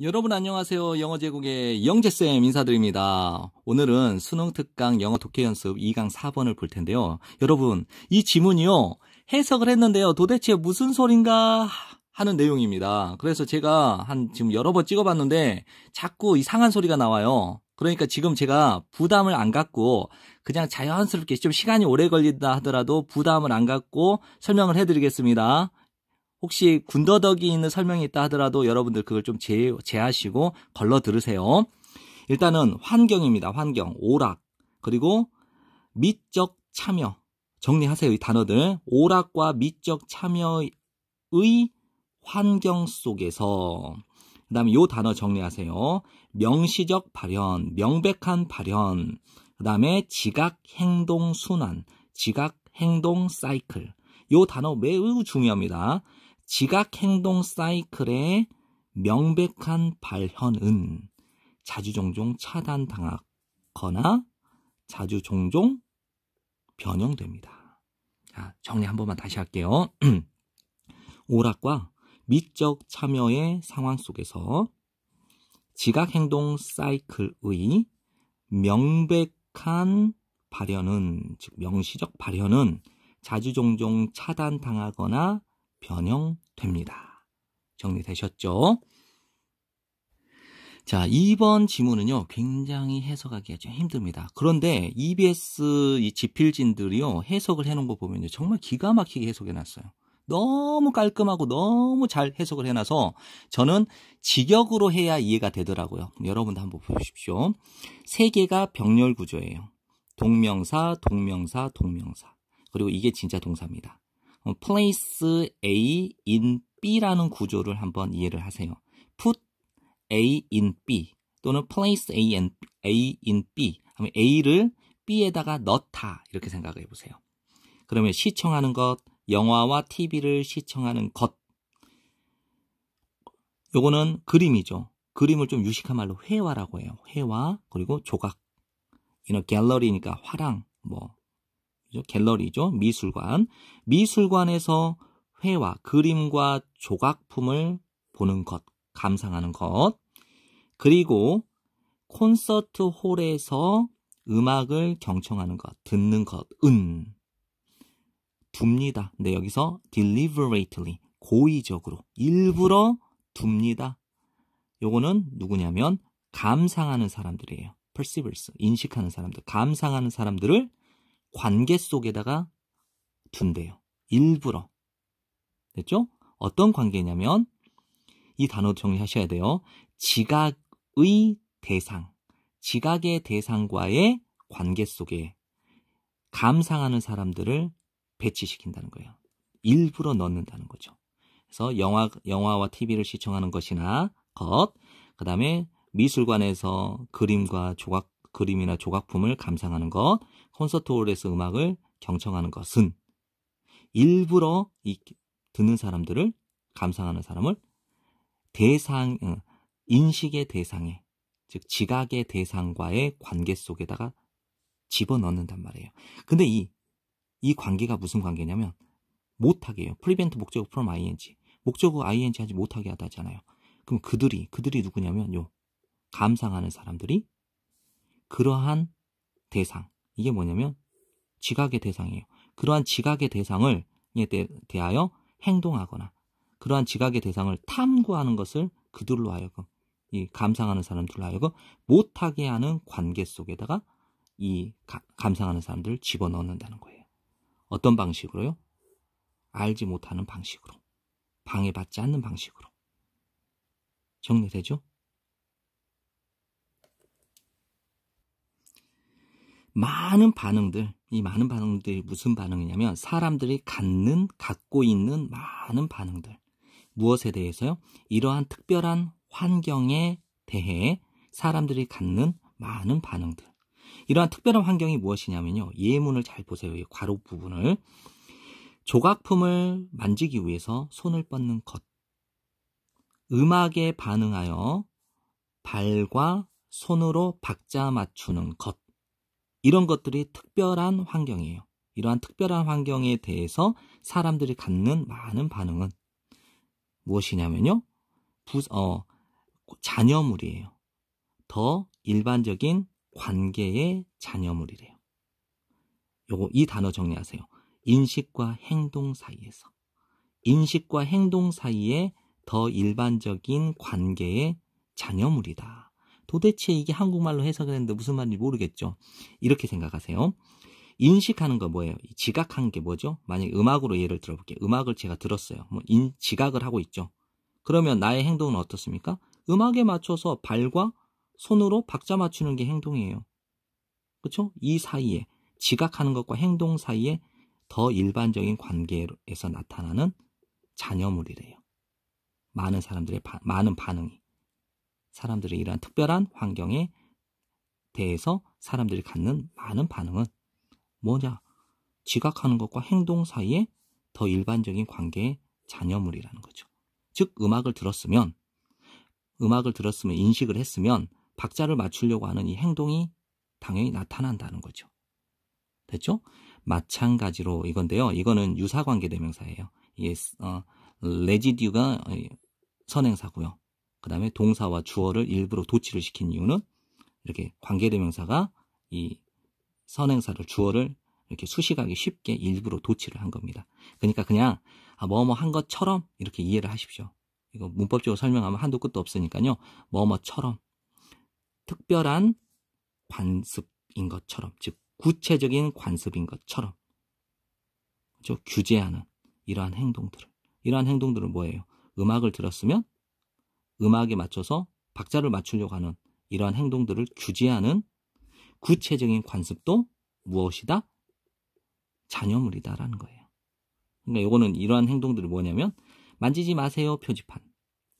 여러분 안녕하세요. 영어제국의 영재쌤 인사드립니다. 오늘은 수능특강 영어 독해연습 2강 4번을 볼 텐데요. 여러분, 이 지문이요. 해석을 했는데요. 도대체 무슨 소린가 하는 내용입니다. 그래서 제가 한 지금 여러 번 찍어봤는데 자꾸 이상한 소리가 나와요. 그러니까 지금 제가 부담을 안 갖고 그냥 자연스럽게 좀 시간이 오래 걸린다 하더라도 부담을 안 갖고 설명을 해드리겠습니다. 혹시 군더더기 있는 설명이 있다 하더라도 여러분들 그걸 좀 제, 제하시고 걸러 들으세요. 일단은 환경입니다. 환경, 오락, 그리고 미적 참여. 정리하세요. 이 단어들. 오락과 미적 참여의 환경 속에서. 그 다음에 이 단어 정리하세요. 명시적 발현, 명백한 발현. 그 다음에 지각 행동 순환, 지각 행동 사이클. 이 단어 매우 중요합니다. 지각행동 사이클의 명백한 발현은 자주 종종 차단당하거나 자주 종종 변형됩니다. 자, 정리 한 번만 다시 할게요. 오락과 미적 참여의 상황 속에서 지각행동 사이클의 명백한 발현은, 즉 명시적 발현은 자주 종종 차단당하거나 변형됩니다. 정리되셨죠? 자, 2번 지문은요, 굉장히 해석하기가 좀 힘듭니다. 그런데 EBS 이 지필진들이요, 해석을 해놓은 거 보면요, 정말 기가 막히게 해석해놨어요. 너무 깔끔하고 너무 잘 해석을 해놔서 저는 직역으로 해야 이해가 되더라고요. 여러분도 한번 보십시오. 세 개가 병렬 구조예요. 동명사, 동명사, 동명사. 그리고 이게 진짜 동사입니다. 어, place A in B라는 구조를 한번 이해를 하세요. put A in B 또는 place A, a n A in B 하면 A를 B에다가 넣다 이렇게 생각해 보세요. 그러면 시청하는 것, 영화와 TV를 시청하는 것 요거는 그림이죠. 그림을 좀 유식한 말로 회화라고 해요. 회화 그리고 조각. 이런 갤러리니까 화랑 뭐 갤러리죠. 미술관. 미술관에서 회와 그림과 조각품을 보는 것, 감상하는 것. 그리고 콘서트 홀에서 음악을 경청하는 것, 듣는 것, 은. 둡니다. 근데 여기서 deliberately, 고의적으로, 일부러 둡니다. 요거는 누구냐면 감상하는 사람들이에요. perceivers, 인식하는 사람들, 감상하는 사람들을 관계 속에다가 둔대요. 일부러. 됐죠? 어떤 관계냐면 이 단어 정리하셔야 돼요. 지각의 대상, 지각의 대상과의 관계 속에 감상하는 사람들을 배치시킨다는 거예요. 일부러 넣는다는 거죠. 그래서 영화, 영화와 TV를 시청하는 것이나 것, 그 다음에 미술관에서 그림과 조각 그림이나 조각품을 감상하는 것, 콘서트홀에서 음악을 경청하는 것은 일부러 이, 듣는 사람들을 감상하는 사람을 대상, 어, 인식의 대상에, 즉 지각의 대상과의 관계 속에다가 집어넣는단 말이에요. 근데 이, 이 관계가 무슨 관계냐면 못하게 해요. 프리벤트 목적어 from ing. 목적어 ing 하지 못하게 하다잖아요. 그럼 그들이, 그들이 누구냐면 요, 감상하는 사람들이 그러한 대상. 이게 뭐냐면 지각의 대상이에요. 그러한 지각의 대상을 대, 대하여 행동하거나 그러한 지각의 대상을 탐구하는 것을 그들로 하여금 이 감상하는 사람들로 하여금 못하게 하는 관계 속에다가 이 가, 감상하는 사람들을 집어넣는다는 거예요. 어떤 방식으로요? 알지 못하는 방식으로 방해받지 않는 방식으로 정리되죠? 많은 반응들, 이 많은 반응들이 무슨 반응이냐면 사람들이 갖는, 갖고 있는 많은 반응들. 무엇에 대해서요? 이러한 특별한 환경에 대해 사람들이 갖는 많은 반응들. 이러한 특별한 환경이 무엇이냐면요. 예문을 잘 보세요. 이 괄호 부분을. 조각품을 만지기 위해서 손을 뻗는 것. 음악에 반응하여 발과 손으로 박자 맞추는 것. 이런 것들이 특별한 환경이에요. 이러한 특별한 환경에 대해서 사람들이 갖는 많은 반응은 무엇이냐면요. 부, 어, 잔여물이에요. 더 일반적인 관계의 잔여물이래요. 요거 이 단어 정리하세요. 인식과 행동 사이에서 인식과 행동 사이에 더 일반적인 관계의 잔여물이다. 도대체 이게 한국말로 해석을 했는데 무슨 말인지 모르겠죠. 이렇게 생각하세요. 인식하는 거 뭐예요? 지각하는게 뭐죠? 만약에 음악으로 예를 들어볼게요. 음악을 제가 들었어요. 뭐 인, 지각을 하고 있죠. 그러면 나의 행동은 어떻습니까? 음악에 맞춰서 발과 손으로 박자 맞추는 게 행동이에요. 그렇죠? 이 사이에 지각하는 것과 행동 사이에 더 일반적인 관계에서 나타나는 잔여물이래요. 많은 사람들의 바, 많은 반응이. 사람들의 이러한 특별한 환경에 대해서 사람들이 갖는 많은 반응은 뭐냐? 지각하는 것과 행동 사이에 더 일반적인 관계의 잔여물이라는 거죠. 즉, 음악을 들었으면, 음악을 들었으면, 인식을 했으면, 박자를 맞추려고 하는 이 행동이 당연히 나타난다는 거죠. 됐죠? 마찬가지로 이건데요. 이거는 유사관계 대명사예요. 이게 어, 레지듀가 선행사고요. 그 다음에 동사와 주어를 일부러 도치를 시킨 이유는 이렇게 관계대명사가 이 선행사를 주어를 이렇게 수식하기 쉽게 일부러 도치를 한 겁니다. 그러니까 그냥 아, 뭐뭐 한 것처럼 이렇게 이해를 하십시오. 이거 문법적으로 설명하면 한도 끝도 없으니까요. 뭐뭐처럼 특별한 관습인 것처럼 즉 구체적인 관습인 것처럼 그 규제하는 이러한 행동들을 이러한 행동들은 뭐예요? 음악을 들었으면 음악에 맞춰서 박자를 맞추려고 하는 이러한 행동들을 규제하는 구체적인 관습도 무엇이다? 잔여물이다라는 거예요. 그러니까 이거는 이러한 행동들이 뭐냐면 만지지 마세요 표지판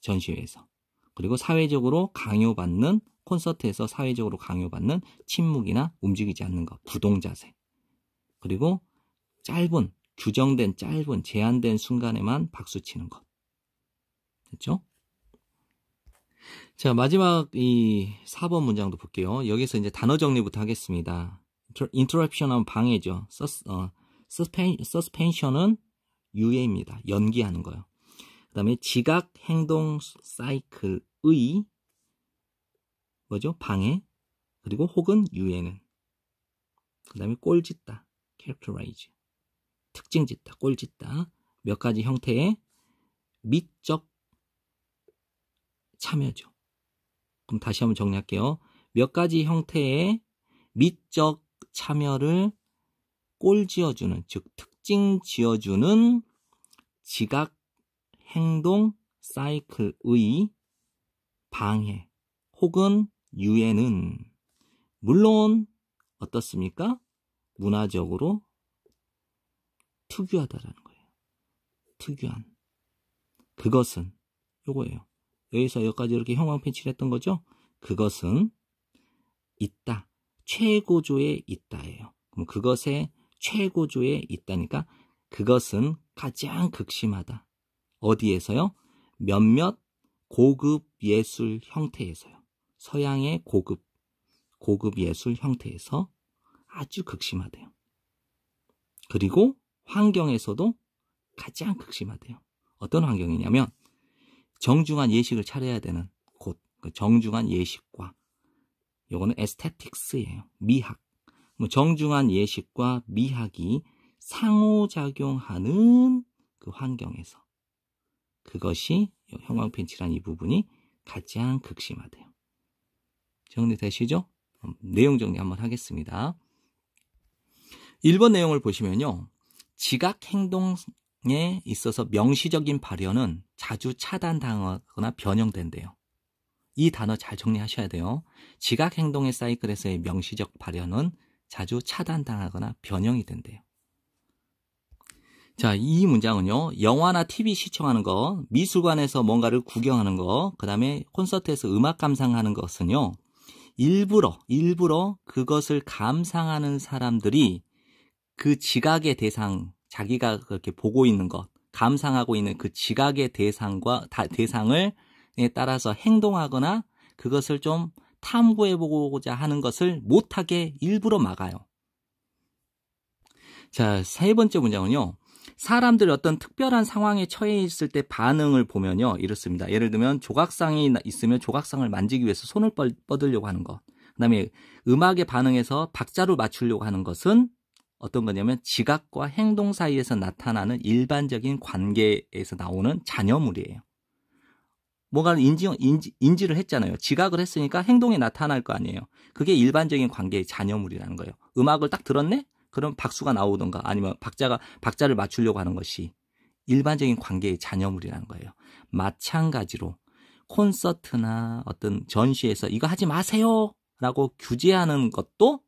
전시회에서 그리고 사회적으로 강요받는 콘서트에서 사회적으로 강요받는 침묵이나 움직이지 않는 것 부동자세 그리고 짧은 규정된 짧은 제한된 순간에만 박수치는 것 됐죠? 자, 마지막 이 4번 문장도 볼게요. 여기서 이제 단어 정리부터 하겠습니다. interruption 하면 방해죠. sus, 어, p e n s i o n 은 유예입니다. 연기하는 거요. 그 다음에 지각 행동 사이클의 뭐죠? 방해. 그리고 혹은 유예는. 그 다음에 꼴짓다. characterize. 특징 짓다, 꼴 짓다. 몇 가지 형태의 미적 참여죠. 그럼 다시 한번 정리할게요. 몇 가지 형태의 미적 참여를 꼴 지어주는, 즉 특징 지어주는 지각 행동 사이클의 방해 혹은 유해는 물론 어떻습니까? 문화적으로 특유하다라는 거예요. 특유한. 그것은 요거예요. 여기서 여기까지 이렇게 형광펜칠 했던 거죠. 그것은 있다. 최고조에 있다예요. 그럼 그것의 최고조에 있다니까 그것은 가장 극심하다. 어디에서요? 몇몇 고급 예술 형태에서요. 서양의 고급 고급 예술 형태에서 아주 극심하대요. 그리고 환경에서도 가장 극심하대요. 어떤 환경이냐면 정중한 예식을 차려야 되는 곳, 그 정중한 예식과 요거는 에스테틱스예요. 미학. 뭐 정중한 예식과 미학이 상호작용하는 그 환경에서 그것이 형광펜치란 이 부분이 가장 극심하대요. 정리되시죠? 음, 내용 정리 한번 하겠습니다. 1번 내용을 보시면요. 지각 행동 에 있어서 명시적인 발현은 자주 차단당하거나 변형된대요. 이 단어 잘 정리하셔야 돼요. 지각 행동의 사이클에서의 명시적 발현은 자주 차단당하거나 변형이 된대요. 자, 이 문장은요. 영화나 TV 시청하는 거, 미술관에서 뭔가를 구경하는 거, 그다음에 콘서트에서 음악 감상하는 것은요. 일부러 일부러 그것을 감상하는 사람들이 그 지각의 대상 자기가 그렇게 보고 있는 것, 감상하고 있는 그 지각의 대상과 다, 대상을 예, 따라서 행동하거나 그것을 좀 탐구해보고자 하는 것을 못하게 일부러 막아요. 자, 세 번째 문장은요. 사람들 어떤 특별한 상황에 처해 있을 때 반응을 보면요. 이렇습니다. 예를 들면 조각상이 있으면 조각상을 만지기 위해서 손을 뻗으려고 하는 것. 그 다음에 음악의반응에서박자를 맞추려고 하는 것은 어떤 거냐면 지각과 행동 사이에서 나타나는 일반적인 관계에서 나오는 잔여물이에요. 뭐가 인지, 인지, 인지를 했잖아요. 지각을 했으니까 행동이 나타날 거 아니에요. 그게 일반적인 관계의 잔여물이라는 거예요. 음악을 딱 들었네? 그럼 박수가 나오던가 아니면 박자가, 박자를 맞추려고 하는 것이 일반적인 관계의 잔여물이라는 거예요. 마찬가지로 콘서트나 어떤 전시에서 이거 하지 마세요! 라고 규제하는 것도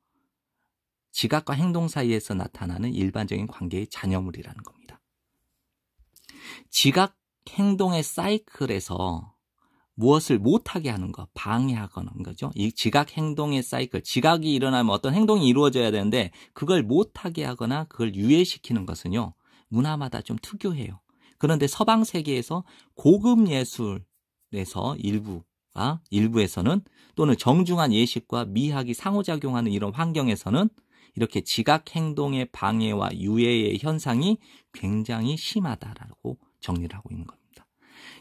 지각과 행동 사이에서 나타나는 일반적인 관계의 잔여물이라는 겁니다. 지각 행동의 사이클에서 무엇을 못하게 하는 것, 방해하는 거 거죠. 이 지각 행동의 사이클, 지각이 일어나면 어떤 행동이 이루어져야 되는데 그걸 못하게 하거나 그걸 유예시키는 것은요, 문화마다 좀 특유해요. 그런데 서방 세계에서 고급 예술에서 일부가, 일부에서는 또는 정중한 예식과 미학이 상호작용하는 이런 환경에서는 이렇게 지각 행동의 방해와 유해의 현상이 굉장히 심하다라고 정리를 하고 있는 겁니다.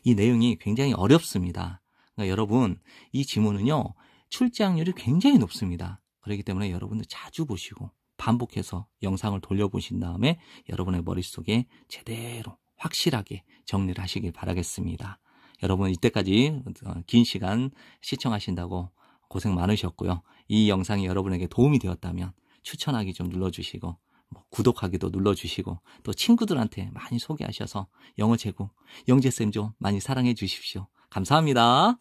이 내용이 굉장히 어렵습니다. 그러니까 여러분 이 지문은요 출제확률이 굉장히 높습니다. 그렇기 때문에 여러분들 자주 보시고 반복해서 영상을 돌려보신 다음에 여러분의 머릿속에 제대로 확실하게 정리를 하시길 바라겠습니다. 여러분 이때까지 어, 긴 시간 시청하신다고 고생 많으셨고요. 이 영상이 여러분에게 도움이 되었다면 추천하기 좀 눌러주시고 뭐 구독하기도 눌러주시고 또 친구들한테 많이 소개하셔서 영어 제국 영재쌤 좀 많이 사랑해 주십시오. 감사합니다.